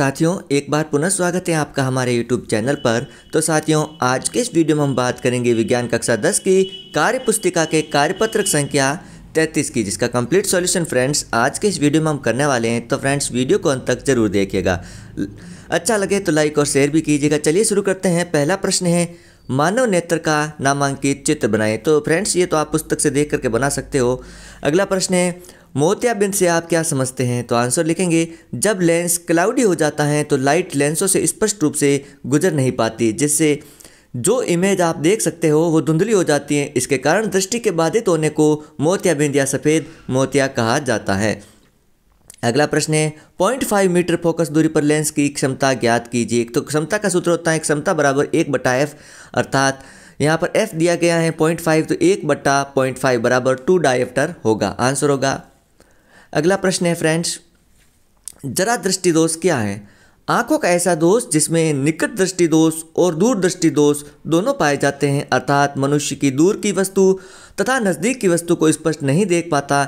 साथियों एक बार पुनः स्वागत है आपका हमारे YouTube चैनल पर तो साथियों आज के इस वीडियो में हम बात करेंगे विज्ञान कक्षा 10 की कार्य पुस्तिका के कार्यपत्रक संख्या 33 की जिसका कंप्लीट सॉल्यूशन फ्रेंड्स आज के इस वीडियो में हम करने वाले हैं तो फ्रेंड्स वीडियो को अंत तक जरूर देखिएगा अच्छा लगे तो लाइक और शेयर भी कीजिएगा चलिए शुरू करते हैं पहला प्रश्न है मानव नेत्र का नामांकित चित्र बनाएं तो फ्रेंड्स ये तो आप पुस्तक से देख करके बना सकते हो अगला प्रश्न है मोतियाबिंद से आप क्या समझते हैं तो आंसर लिखेंगे जब लेंस क्लाउडी हो जाता है तो लाइट लेंसों से स्पष्ट रूप से गुजर नहीं पाती जिससे जो इमेज आप देख सकते हो वो धुंधली हो जाती है इसके कारण दृष्टि के बाधित होने को मोतियाबिंद या सफ़ेद मोतिया कहा जाता है अगला प्रश्न है पॉइंट फाइव मीटर फोकस दूरी पर लेंस की क्षमता ज्ञात कीजिए तो क्षमता का सूत्र होता है क्षमता बराबर एक बटा एफ अर्थात यहाँ पर एफ दिया गया है पॉइंट फाइव तो एक बटा पॉइंट फाइव बराबर टू डाइफ्टर होगा आंसर होगा अगला प्रश्न है फ्रेंड्स जरा दृष्टि दोष क्या है आंखों का ऐसा दोष जिसमें निकट दृष्टि दोष और दूर दृष्टि दोष दोनों पाए जाते हैं अर्थात मनुष्य की दूर की वस्तु तथा नज़दीक की वस्तु को स्पष्ट नहीं देख पाता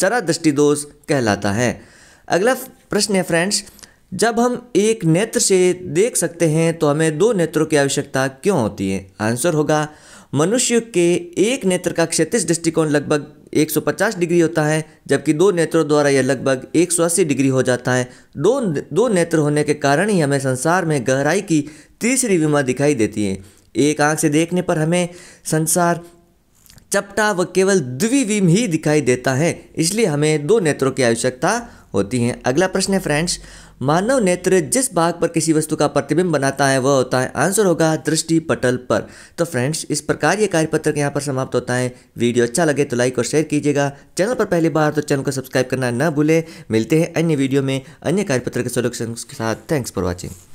जरा दृष्टि दोष कहलाता है अगला प्रश्न है फ्रेंड्स जब हम एक नेत्र से देख सकते हैं तो हमें दो नेत्रों की आवश्यकता क्यों होती है आंसर होगा मनुष्य के एक नेत्र का क्षतिज दृष्टिकोण लगभग 150 डिग्री होता है जबकि दो नेत्रों द्वारा यह लगभग 180 डिग्री हो जाता है दो दो नेत्र होने के कारण ही हमें संसार में गहराई की तीसरी विमा दिखाई देती है एक आंख से देखने पर हमें संसार चपटा व केवल द्विविम ही दिखाई देता है इसलिए हमें दो नेत्रों की आवश्यकता होती हैं अगला प्रश्न है फ्रेंड्स मानव नेत्र जिस भाग पर किसी वस्तु का प्रतिबिंब बनाता है वह होता है आंसर होगा दृष्टि पटल पर तो फ्रेंड्स इस प्रकार ये कार्यपत्रक यहाँ पर समाप्त होता है वीडियो अच्छा लगे तो लाइक और शेयर कीजिएगा चैनल पर पहली बार तो चैनल को सब्सक्राइब करना न भूलें मिलते हैं अन्य वीडियो में अन्य कार्यपत्र के सोल्यूशन के साथ थैंक्स फॉर वॉचिंग